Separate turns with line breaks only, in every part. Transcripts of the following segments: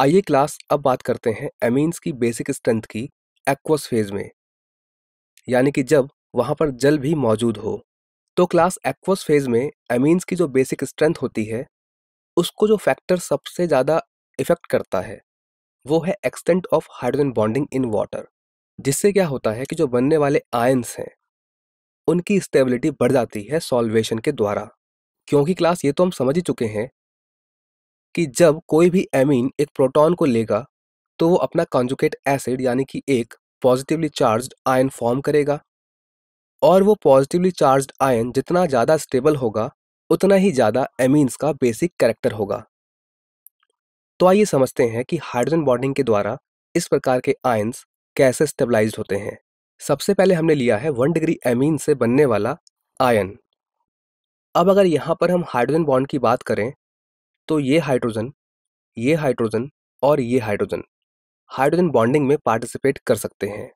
आइए क्लास अब बात करते हैं एमीन्स की बेसिक स्ट्रेंथ की एक्वस फेज में यानी कि जब वहाँ पर जल भी मौजूद हो तो क्लास एक्वस फेज में एमीन्स की जो बेसिक स्ट्रेंथ होती है उसको जो फैक्टर सबसे ज़्यादा इफेक्ट करता है वो है extent of hydrogen bonding in water जिससे क्या होता है कि जो बनने वाले आयन्स हैं उनकी स्टेबिलिटी बढ़ जाती है सॉल्वेशन के द्वारा क्योंकि क्लास ये तो हम समझ ही चुके हैं कि जब कोई भी एमीन एक प्रोटॉन को लेगा तो वो अपना कॉन्जुकेट एसिड यानी कि एक पॉजिटिवली चार्ज आयन फॉर्म करेगा और वो पॉजिटिवली चार्ज आयन जितना ज़्यादा स्टेबल होगा उतना ही ज़्यादा एमीन्स का बेसिक कैरेक्टर होगा तो आइए समझते हैं कि हाइड्रोजन बॉन्डिंग के द्वारा इस प्रकार के आयन्स कैसे स्टेबलाइज होते हैं सबसे पहले हमने लिया है वन डिग्री एमीन से बनने वाला आयन अब अगर यहाँ पर हम हाइड्रोजन बॉन्ड की बात करें तो ये हाइड्रोजन ये हाइड्रोजन और ये हाइड्रोजन हाइड्रोजन बॉन्डिंग में पार्टिसिपेट कर सकते हैं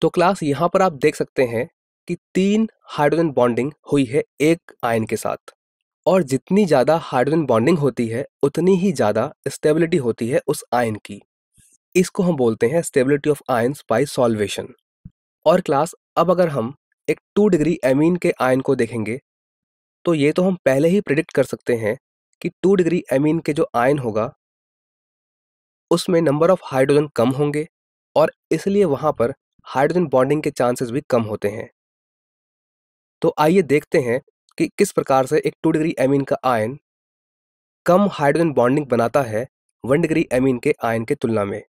तो क्लास यहाँ पर आप देख सकते हैं कि तीन हाइड्रोजन बॉन्डिंग हुई है एक आयन के साथ और जितनी ज़्यादा हाइड्रोजन बॉन्डिंग होती है उतनी ही ज़्यादा स्टेबिलिटी होती है उस आयन की इसको हम बोलते हैं stability of ions by solvation और क्लास अब अगर हम एक टू डिग्री एमीन के आयन को देखेंगे तो ये तो हम पहले ही प्रिडिक्ट कर सकते हैं कि टू डिग्री एमीन के जो आयन होगा उसमें नंबर ऑफ हाइड्रोजन कम होंगे और इसलिए वहाँ पर हाइड्रोजन बॉन्डिंग के चांसेस भी कम होते हैं तो आइए देखते हैं कि किस प्रकार से एक टू डिग्री एमीन का आयन कम हाइड्रोजन बॉन्डिंग बनाता है वन डिग्री एमीन के आयन के तुलना में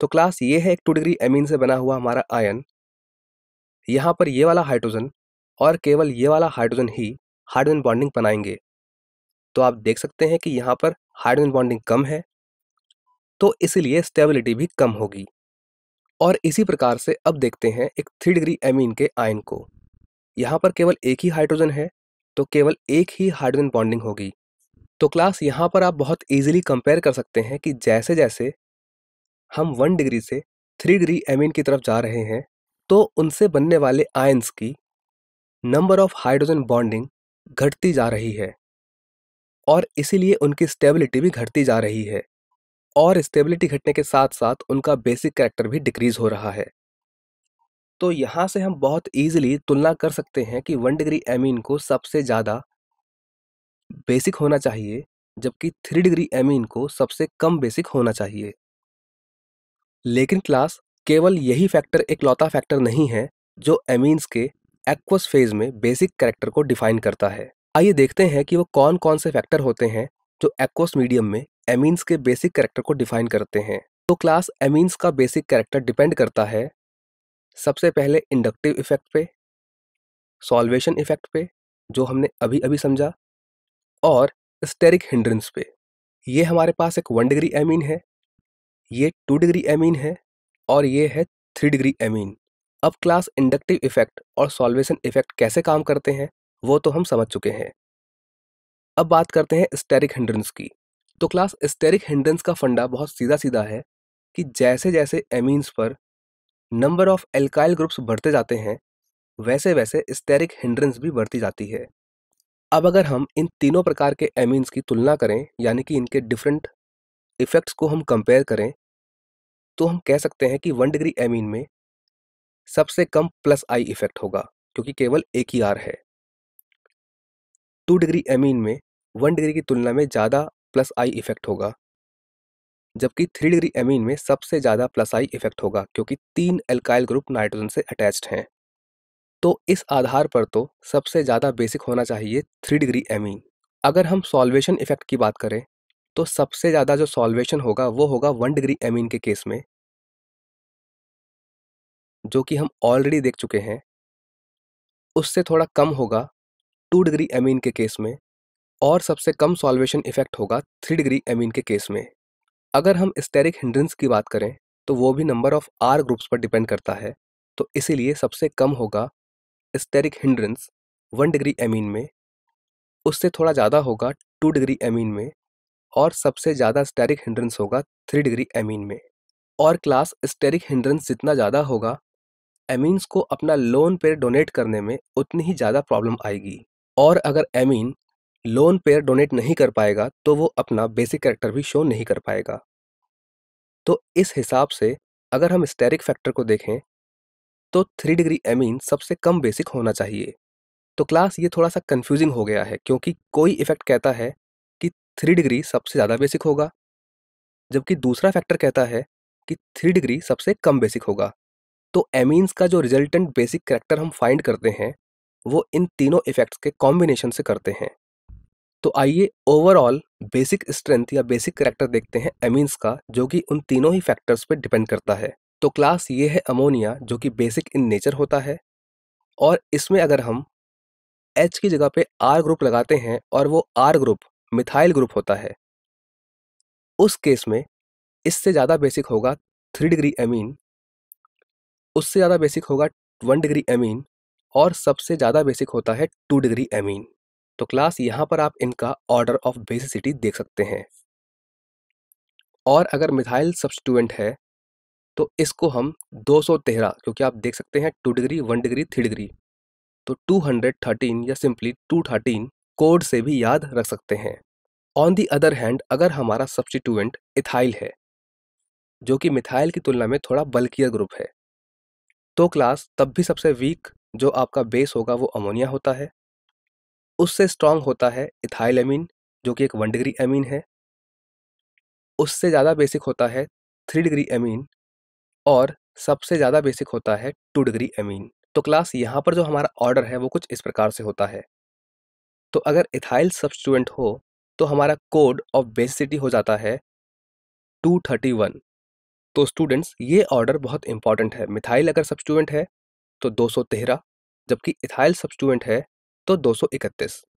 तो क्लास ये है एक टू डिग्री एमीन से बना हुआ हमारा आयन यहाँ पर ये वाला हाइड्रोजन और केवल ये वाला हाइड्रोजन ही हाइड्रोजन बॉन्डिंग बनाएंगे तो आप देख सकते हैं कि यहाँ पर हाइड्रोजन बॉन्डिंग कम है तो इसलिए स्टेबिलिटी भी कम होगी और इसी प्रकार से अब देखते हैं एक थ्री डिग्री एमीन के आयन को यहाँ पर केवल एक ही हाइड्रोजन है तो केवल एक ही हाइड्रोजन बॉन्डिंग होगी तो क्लास यहाँ पर आप बहुत ईजिली कंपेयर कर सकते हैं कि जैसे जैसे हम वन डिग्री से थ्री डिग्री एमीन की तरफ जा रहे हैं तो उनसे बनने वाले आयन्स की नंबर ऑफ हाइड्रोजन बॉन्डिंग घटती जा रही है और इसीलिए उनकी स्टेबिलिटी भी घटती जा रही है और स्टेबिलिटी घटने के साथ साथ उनका बेसिक करेक्टर भी डिक्रीज हो रहा है तो यहाँ से हम बहुत ईजिली तुलना कर सकते हैं कि वन डिग्री एमीन को सबसे ज़्यादा बेसिक होना चाहिए जबकि थ्री डिग्री एमीन को सबसे कम बेसिक होना चाहिए लेकिन क्लास केवल यही फैक्टर एक लौता फैक्टर नहीं है जो एमीन्स के एक्वस फेज में बेसिक करेक्टर को डिफाइन करता है आइए देखते हैं कि वो कौन कौन से फैक्टर होते हैं जो एक्वस मीडियम में एमीन्स के बेसिक कैरेक्टर को डिफाइन करते हैं तो क्लास एमीन्स का बेसिक कैरेक्टर डिपेंड करता है सबसे पहले इंडक्टिव इफेक्ट पे सॉल्वेशन इफेक्ट पे जो हमने अभी अभी समझा और स्टेरिक हिंड्रेंस पे ये हमारे पास एक वन डिग्री एमीन है ये टू डिग्री एमीन है और ये है थ्री डिग्री एमीन अब क्लास इंडक्टिव इफेक्ट और सॉल्वेशन इफेक्ट कैसे काम करते हैं वो तो हम समझ चुके हैं अब बात करते हैं स्टेरिक हिंड्रेंस की तो क्लास स्टेरिक हिंड्रेंस का फंडा बहुत सीधा सीधा है कि जैसे जैसे एमीन्स पर नंबर ऑफ एल्काइल ग्रुप्स बढ़ते जाते हैं वैसे वैसे स्टेरिक हिंड्रेंस भी बढ़ती जाती है अब अगर हम इन तीनों प्रकार के एमीन्स की तुलना करें यानी कि इनके डिफरेंट इफ़ेक्ट्स को हम कंपेयर करें तो हम कह सकते हैं कि वन डिग्री एमीन में सबसे कम प्लस आई इफ़ेक्ट होगा क्योंकि केवल एक ही आर है टू डिग्री एमीन में वन डिग्री की तुलना में ज़्यादा प्लस आई इफेक्ट होगा जबकि थ्री डिग्री एमीन में सबसे ज़्यादा प्लस आई इफेक्ट होगा क्योंकि तीन एल्काइल ग्रुप नाइट्रोजन से अटैच्ड हैं तो इस आधार पर तो सबसे ज़्यादा बेसिक होना चाहिए थ्री डिग्री एमीन अगर हम सॉल्वेशन इफेक्ट की बात करें तो सबसे ज़्यादा जो सॉल्वेशन होगा वो होगा वन डिग्री एमीन के केस में जो कि हम ऑलरेडी देख चुके हैं उससे थोड़ा कम होगा टू डिग्री एमीन के केस में और सबसे कम सॉल्वेशन इफेक्ट होगा थ्री डिग्री एमीन के केस में अगर हम स्टेरिक हिंड्रेंस की बात करें तो वो भी नंबर ऑफ आर ग्रुप्स पर डिपेंड करता है तो इसीलिए सबसे कम होगा steric hindrance one degree amine में उससे थोड़ा ज़्यादा होगा टू डिग्री एमीन में और सबसे ज़्यादा स्टेरिक हिंड्रेंस होगा थ्री डिग्री एमीन में और क्लास स्टेरिक हिंड्रेंस जितना ज़्यादा होगा एमीन्स को अपना लोन पेयर डोनेट करने में उतनी ही ज़्यादा प्रॉब्लम आएगी और अगर एमीन लोन पेयर डोनेट नहीं कर पाएगा तो वो अपना बेसिक कैरेक्टर भी शो नहीं कर पाएगा तो इस हिसाब से अगर हम स्टेरिक फैक्टर को देखें तो थ्री डिग्री एमीन सबसे कम बेसिक होना चाहिए तो क्लास ये थोड़ा सा कंफ्यूजिंग हो गया है क्योंकि कोई इफेक्ट कहता है कि थ्री डिग्री सबसे ज़्यादा बेसिक होगा जबकि दूसरा फैक्टर कहता है कि थ्री डिग्री सबसे कम बेसिक होगा तो एमीन्स का जो रिजल्टेंट बेसिक करेक्टर हम फाइंड करते हैं वो इन तीनों इफेक्ट्स के कॉम्बिनेशन से करते हैं तो आइए ओवरऑल बेसिक स्ट्रेंथ या बेसिक करेक्टर देखते हैं एमीन्स का जो कि उन तीनों ही फैक्टर्स पर डिपेंड करता है तो क्लास ये है अमोनिया जो कि बेसिक इन नेचर होता है और इसमें अगर हम एच की जगह पे आर ग्रुप लगाते हैं और वो आर ग्रुप मिथाइल ग्रुप होता है उस केस में इससे ज़्यादा बेसिक होगा थ्री डिग्री एमीन उससे ज़्यादा बेसिक होगा वन डिग्री एमीन और सबसे ज़्यादा बेसिक होता है टू डिग्री एमीन तो क्लास यहाँ पर आप इनका ऑर्डर ऑफ बेसिसिटी देख सकते हैं और अगर मिथाइल सब्सटूडेंट है तो इसको हम 213 क्योंकि आप देख सकते हैं two degree one degree three degree तो 213 या सिंपली 213 कोड से भी याद रख सकते हैं ऑन दी अदर हैंड अगर हमारा सब्सटीट्यूएंट इथाइल है जो कि मिथाइल की तुलना में थोड़ा बल्कियर ग्रुप है तो क्लास तब भी सबसे वीक जो आपका बेस होगा वो अमोनिया होता है उससे स्ट्रांग होता है इथाइल अमीन जो कि एक वन डिग्री अमीन है उससे ज़्यादा बेसिक होता है थ्री डिग्री अमीन और सबसे ज़्यादा बेसिक होता है टू डिग्री अमीन तो क्लास यहाँ पर जो हमारा ऑर्डर है वो कुछ इस प्रकार से होता है तो अगर इथाइल सब्सटूडेंट हो तो हमारा कोड ऑफ बेसिसिटी हो जाता है 231 तो स्टूडेंट्स ये ऑर्डर बहुत इंपॉर्टेंट है मिथाइल अगर सब्सटूडेंट है तो 213 जबकि इथाइल सब्स्टिट्यूएंट है तो 231